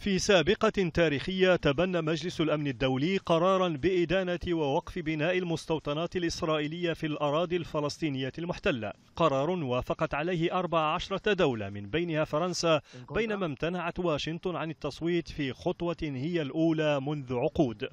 في سابقة تاريخية تبنى مجلس الأمن الدولي قرارا بإدانة ووقف بناء المستوطنات الإسرائيلية في الأراضي الفلسطينية المحتلة قرار وافقت عليه 14 دولة من بينها فرنسا بينما امتنعت واشنطن عن التصويت في خطوة هي الأولى منذ عقود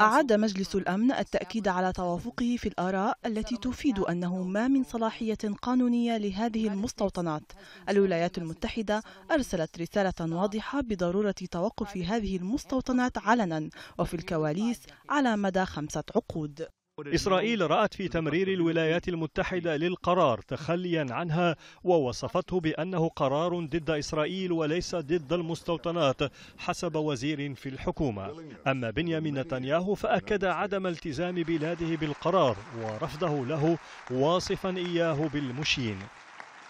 أعاد مجلس الأمن التأكيد على توافقه في الآراء التي تفيد أنه ما من صلاحية قانونية لهذه المستوطنات. الولايات المتحدة أرسلت رسالة واضحة بضرورة توقف هذه المستوطنات علنا وفي الكواليس على مدى خمسة عقود. إسرائيل رأت في تمرير الولايات المتحدة للقرار تخليا عنها ووصفته بأنه قرار ضد إسرائيل وليس ضد المستوطنات حسب وزير في الحكومة أما بنيامين نتنياهو فأكد عدم التزام بلاده بالقرار ورفضه له واصفا إياه بالمشين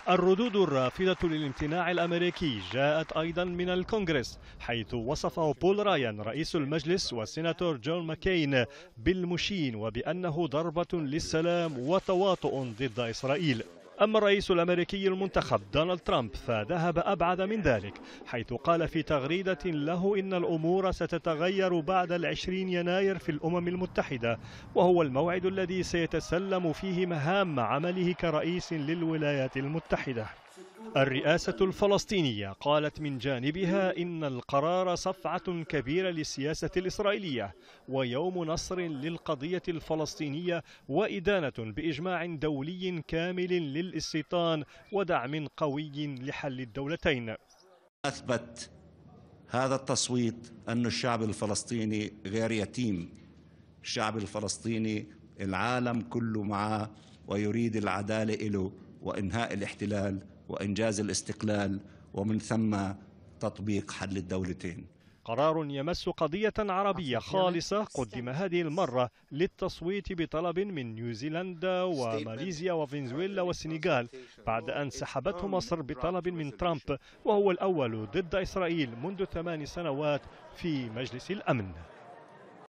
الردود الرافضة للامتناع الأمريكي جاءت أيضا من الكونغرس حيث وصفه بول رايان رئيس المجلس والسيناتور جون ماكين بالمشين وبأنه ضربة للسلام وتواطؤ ضد إسرائيل أما الرئيس الأمريكي المنتخب دونالد ترامب فذهب أبعد من ذلك حيث قال في تغريدة له إن الأمور ستتغير بعد العشرين يناير في الأمم المتحدة وهو الموعد الذي سيتسلم فيه مهام عمله كرئيس للولايات المتحدة الرئاسة الفلسطينية قالت من جانبها إن القرار صفعة كبيرة للسياسة الإسرائيلية ويوم نصر للقضية الفلسطينية وإدانة بإجماع دولي كامل للاستيطان ودعم قوي لحل الدولتين أثبت هذا التصويت أن الشعب الفلسطيني غير يتيم الشعب الفلسطيني العالم كله معاه ويريد العدالة له وإنهاء الاحتلال وإنجاز الاستقلال ومن ثم تطبيق حل الدولتين قرار يمس قضية عربية يعني خالصة قدم هذه المرة للتصويت بطلب من نيوزيلندا وماليزيا وفنزويلا والسنغال بعد أن سحبته مصر بطلب من ترامب وهو الأول ضد إسرائيل منذ ثمان سنوات في مجلس الأمن